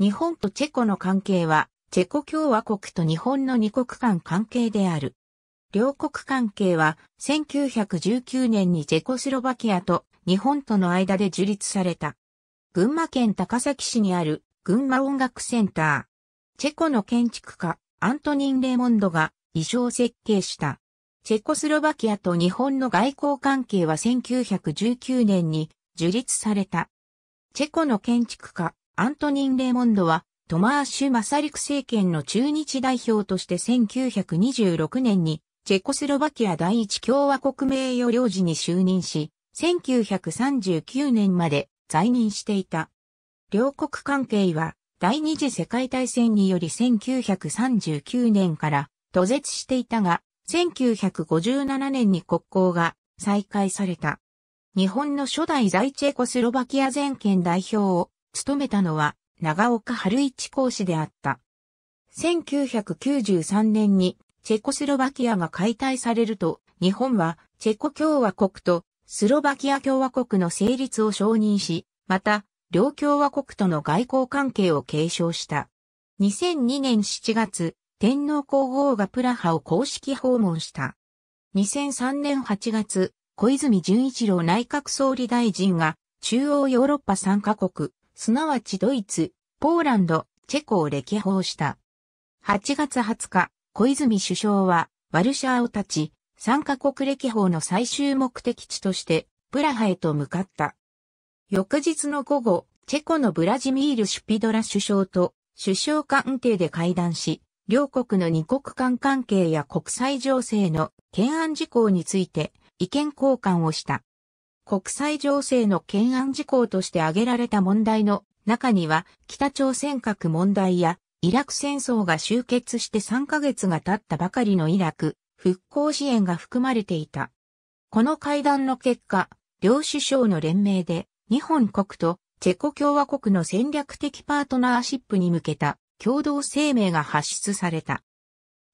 日本とチェコの関係は、チェコ共和国と日本の二国間関係である。両国関係は、1919年にチェコスロバキアと日本との間で樹立された。群馬県高崎市にある群馬音楽センター。チェコの建築家、アントニン・レモンドが衣装設計した。チェコスロバキアと日本の外交関係は1919年に樹立された。チェコの建築家、アントニン・レーモンドは、トマーシュ・マサリク政権の中日代表として1926年に、チェコスロバキア第一共和国名誉領事に就任し、1939年まで在任していた。両国関係は、第二次世界大戦により1939年から途絶していたが、1957年に国交が再開された。日本の初代在チェコスロバキア全権代表を務めたのは長岡春一講師であった。1993年にチェコスロバキアが解体されると、日本はチェコ共和国とスロバキア共和国の成立を承認し、また、両共和国との外交関係を継承した。2002年7月、天皇皇后がプラハを公式訪問した。2003年8月、小泉純一郎内閣総理大臣が中央ヨーロッパ3カ国、すなわちドイツ、ポーランド、チェコを歴訪した。8月20日、小泉首相は、ワルシャーを立ち、参加国歴訪の最終目的地として、プラハへと向かった。翌日の午後、チェコのブラジミール・シュピドラ首相と首相官邸で会談し、両国の二国間関係や国際情勢の懸案事項について意見交換をした。国際情勢の懸案事項として挙げられた問題の中には北朝鮮核問題やイラク戦争が終結して3ヶ月が経ったばかりのイラク復興支援が含まれていた。この会談の結果、両首相の連名で日本国とチェコ共和国の戦略的パートナーシップに向けた共同声明が発出された。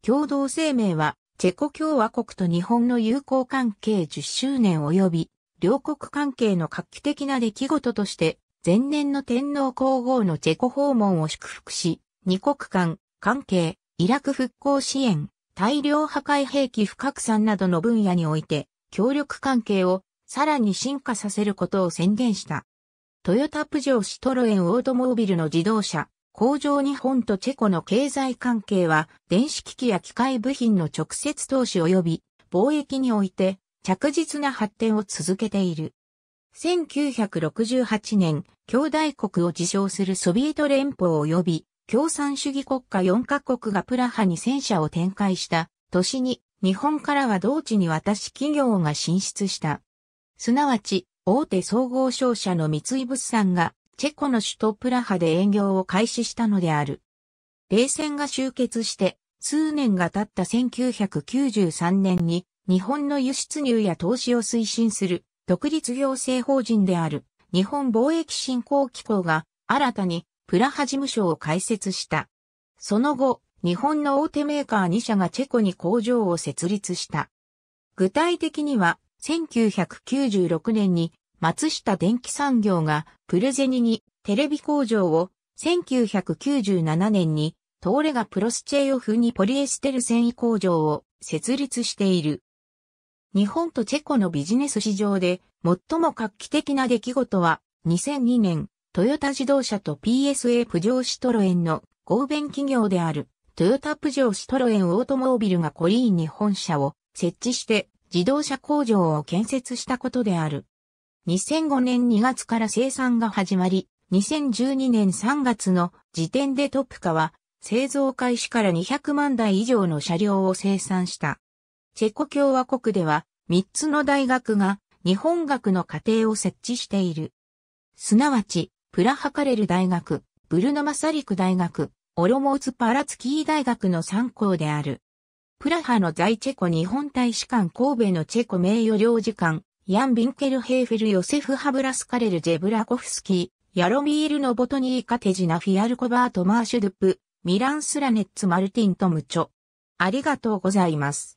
共同声明はチェコ共和国と日本の友好関係10周年及び両国関係の画期的な出来事として、前年の天皇皇后のチェコ訪問を祝福し、二国間、関係、イラク復興支援、大量破壊兵器不拡散などの分野において、協力関係をさらに進化させることを宣言した。トヨタプジョーシトロエンオートモービルの自動車、工場日本とチェコの経済関係は、電子機器や機械部品の直接投資及び、貿易において、着実な発展を続けている。1968年、兄弟国を自称するソビエト連邦及び共産主義国家4カ国がプラハに戦車を展開した年に日本からは同地に渡し企業が進出した。すなわち、大手総合商社の三井物産がチェコの首都プラハで営業を開始したのである。冷戦が終結して数年が経った1993年に日本の輸出入や投資を推進する独立行政法人である日本貿易振興機構が新たにプラハ事務所を開設した。その後、日本の大手メーカー2社がチェコに工場を設立した。具体的には、1996年に松下電機産業がプルゼニにテレビ工場を、1997年にトーレがプロスチェヨフにポリエステル繊維工場を設立している。日本とチェコのビジネス市場で最も画期的な出来事は2002年、トヨタ自動車と PSA プジョーシトロエンの合弁企業であるトヨタプジョーシトロエンオートモービルがコリーンに本社を設置して自動車工場を建設したことである。2005年2月から生産が始まり、2012年3月の時点でトップカは製造開始から200万台以上の車両を生産した。チェコ共和国では3つの大学が日本学の課程を設置している。すなわち、プラハカレル大学、ブルノマサリク大学、オロモーツパラツキー大学の3校である。プラハの在チェコ日本大使館神戸のチェコ名誉領事館、ヤン・ビンケル・ヘーフェル・ヨセフ・ハブラスカレル・ジェブラコフスキー、ヤロミール・ノボトニー・カテジナ・フィアルコバート・マーシュドゥプ、ミラン・スラネッツ・マルティン・トムチョ。ありがとうございます。